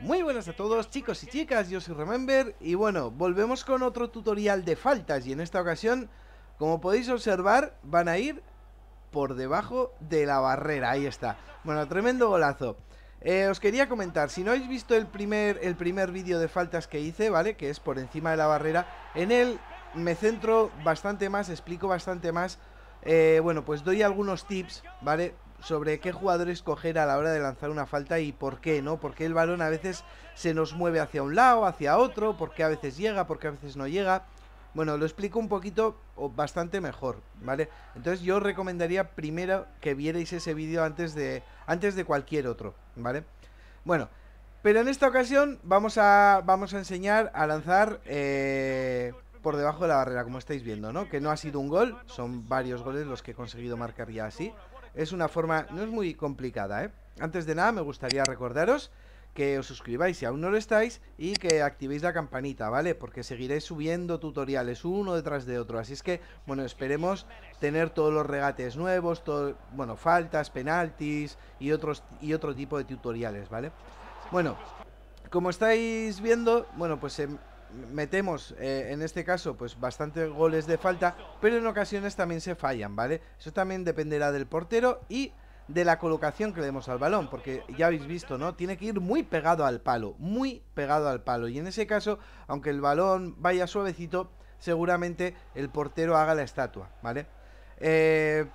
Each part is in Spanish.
Muy buenas a todos chicos y chicas, yo soy Remember y bueno, volvemos con otro tutorial de faltas y en esta ocasión, como podéis observar, van a ir por debajo de la barrera, ahí está. Bueno, tremendo golazo. Eh, os quería comentar, si no habéis visto el primer, el primer vídeo de faltas que hice, ¿vale? Que es por encima de la barrera, en el me centro bastante más, explico bastante más. Eh, bueno, pues doy algunos tips, ¿vale? Sobre qué jugadores escoger a la hora de lanzar una falta y por qué, ¿no? Porque el balón a veces se nos mueve hacia un lado, hacia otro, porque a veces llega, porque a veces no llega. Bueno, lo explico un poquito o bastante mejor, ¿vale? Entonces yo os recomendaría primero que vierais ese vídeo antes de, antes de cualquier otro, ¿vale? Bueno, pero en esta ocasión vamos a, vamos a enseñar a lanzar eh, por debajo de la barrera, como estáis viendo, ¿no? Que no ha sido un gol, son varios goles los que he conseguido marcar ya así. Es una forma, no es muy complicada, ¿eh? Antes de nada me gustaría recordaros que os suscribáis si aún no lo estáis y que activéis la campanita, ¿vale? Porque seguiré subiendo tutoriales uno detrás de otro. Así es que, bueno, esperemos tener todos los regates nuevos, todo, bueno, faltas, penaltis y, otros, y otro tipo de tutoriales, ¿vale? Bueno, como estáis viendo, bueno, pues... en em, metemos eh, en este caso pues bastantes goles de falta, pero en ocasiones también se fallan, ¿vale? Eso también dependerá del portero y de la colocación que le demos al balón, porque ya habéis visto, ¿no? Tiene que ir muy pegado al palo, muy pegado al palo. Y en ese caso, aunque el balón vaya suavecito, seguramente el portero haga la estatua, ¿vale? Eh,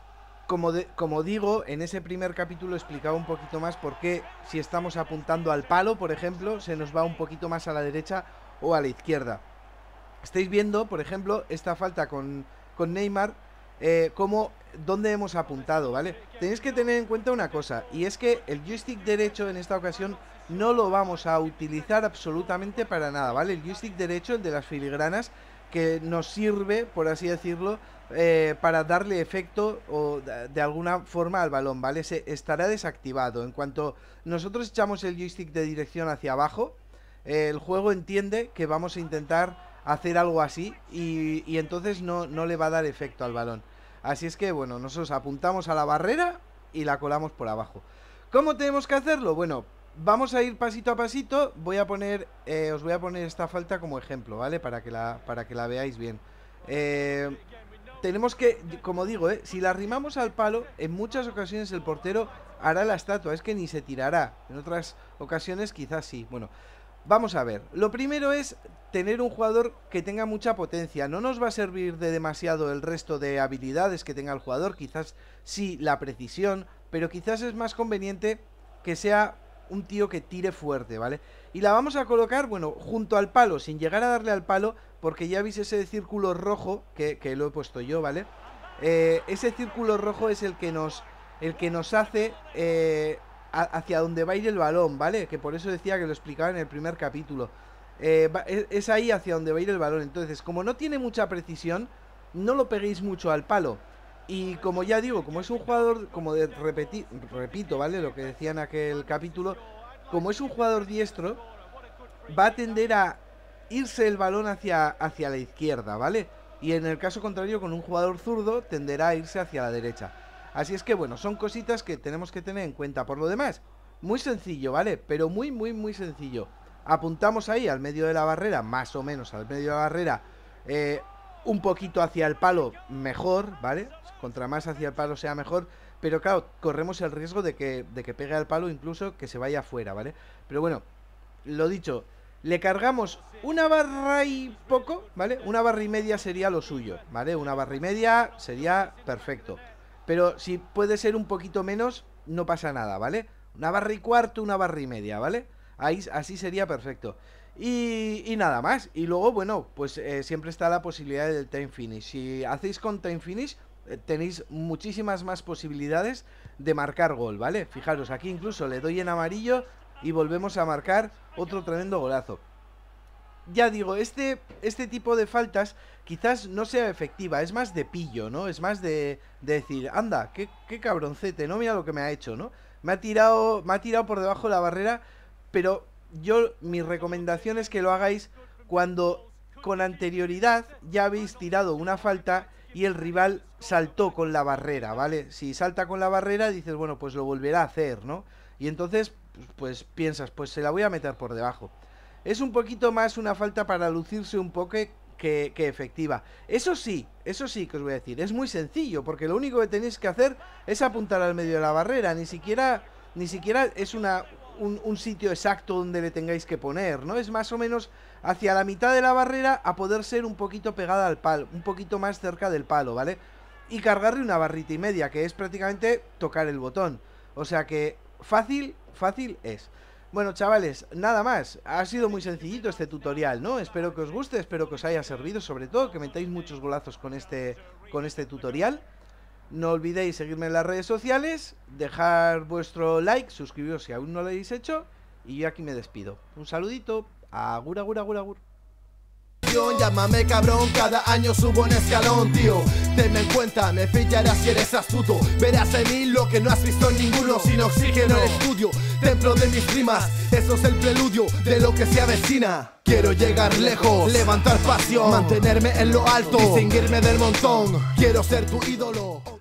como, como digo, en ese primer capítulo explicaba un poquito más por qué si estamos apuntando al palo, por ejemplo, se nos va un poquito más a la derecha o a la izquierda. Estáis viendo, por ejemplo, esta falta con, con Neymar, eh, como dónde hemos apuntado, ¿vale? Tenéis que tener en cuenta una cosa, y es que el joystick derecho en esta ocasión no lo vamos a utilizar absolutamente para nada, ¿vale? El joystick derecho, el de las filigranas, que nos sirve, por así decirlo, eh, para darle efecto o de alguna forma al balón, ¿vale? Se estará desactivado. En cuanto nosotros echamos el joystick de dirección hacia abajo, el juego entiende que vamos a intentar hacer algo así y, entonces no, le va a dar efecto al balón. Así es que, bueno, nosotros apuntamos a la barrera y la colamos por abajo. ¿Cómo tenemos que hacerlo? Bueno, vamos a ir pasito a pasito. Voy a poner, eh, os voy a poner esta falta como ejemplo, ¿vale? Para que la, para que la veáis bien. Eh, tenemos que, como digo, ¿eh? si la arrimamos al palo, en muchas ocasiones el portero hará la estatua, es que ni se tirará. En otras ocasiones quizás sí. Bueno, Vamos a ver, lo primero es tener un jugador que tenga mucha potencia. No nos va a servir de demasiado el resto de habilidades que tenga el jugador, quizás sí la precisión, pero quizás es más conveniente que sea un tío que tire fuerte, ¿vale? Y la vamos a colocar, bueno, junto al palo, sin llegar a darle al palo, porque ya veis ese círculo rojo, que, lo he puesto yo, ¿vale? Eh, ese círculo rojo es el que nos, el que nos hace... Eh, hacia donde va a ir el balón, ¿vale? Que por eso decía que lo explicaba en el primer capítulo. Eh, es, ahí hacia donde va a ir el balón. Entonces, como no tiene mucha precisión, no lo peguéis mucho al palo. Y como ya digo, como es un jugador, como de repito, ¿vale? Lo que decía en aquel capítulo, como es un jugador diestro, va a tender a irse el balón hacia, hacia la izquierda, ¿vale? Y en el caso contrario, con un jugador zurdo, tenderá a irse hacia la derecha. Así es que bueno, son cositas que tenemos que tener en cuenta. Por lo demás, muy sencillo, ¿vale? Pero muy, muy, muy sencillo. Apuntamos ahí al medio de la barrera, más o menos al medio de la barrera, eh, un poquito hacia el palo, mejor, ¿vale? Contra más hacia el palo sea mejor. Pero claro, corremos el riesgo de que, de que pegue al palo, incluso que se vaya afuera, ¿vale? Pero bueno, lo dicho, le cargamos una barra y poco, ¿vale? Una barra y media sería lo suyo, ¿vale? Una barra y media sería perfecto. Pero si puede ser un poquito menos, no pasa nada, ¿vale? Una barra y cuarto, una barra y media, ¿vale? Ahí, así sería perfecto. Y, nada más. Y luego, bueno, pues eh, siempre está la posibilidad del time finish. Si hacéis con time finish, eh, tenéis muchísimas más posibilidades de marcar gol, ¿vale? Fijaros, aquí incluso le doy en amarillo y volvemos a marcar otro tremendo golazo ya digo, este, este tipo de faltas quizás no sea efectiva, es más de pillo, ¿no? Es más de, decir, anda, qué, qué, cabroncete, ¿no? Mira lo que me ha hecho, ¿no? Me ha tirado, me ha tirado por debajo la barrera, pero yo, mi recomendación es que lo hagáis cuando con anterioridad ya habéis tirado una falta y el rival saltó con la barrera, ¿vale? Si salta con la barrera, dices, bueno, pues lo volverá a hacer, ¿no? Y entonces, pues piensas, pues se la voy a meter por debajo es un poquito más una falta para lucirse un poco que, efectiva. Eso sí, eso sí que os voy a decir, es muy sencillo, porque lo único que tenéis que hacer es apuntar al medio de la barrera, ni siquiera, ni siquiera es una, un, un, sitio exacto donde le tengáis que poner, ¿no? Es más o menos hacia la mitad de la barrera a poder ser un poquito pegada al palo, un poquito más cerca del palo, ¿vale? Y cargarle una barrita y media, que es prácticamente tocar el botón. O sea que fácil, fácil es. Bueno, chavales, nada más. Ha sido muy sencillito este tutorial, ¿no? Espero que os guste, espero que os haya servido, sobre todo que metáis muchos golazos con este, con este tutorial. No olvidéis seguirme en las redes sociales, dejar vuestro like, suscribiros si aún no lo habéis hecho. Y yo aquí me despido. Un saludito. Agur, agur, agur, agur llámame cabrón, cada año subo un escalón, tío. Tenme en cuenta, me pillarás si eres astuto. Verás en mí lo que no has visto ninguno, sin oxígeno el estudio, templo de mis primas. Eso es el preludio de lo que se avecina. Quiero llegar lejos, levantar pasión, mantenerme en lo alto, distinguirme del montón. Quiero ser tu ídolo.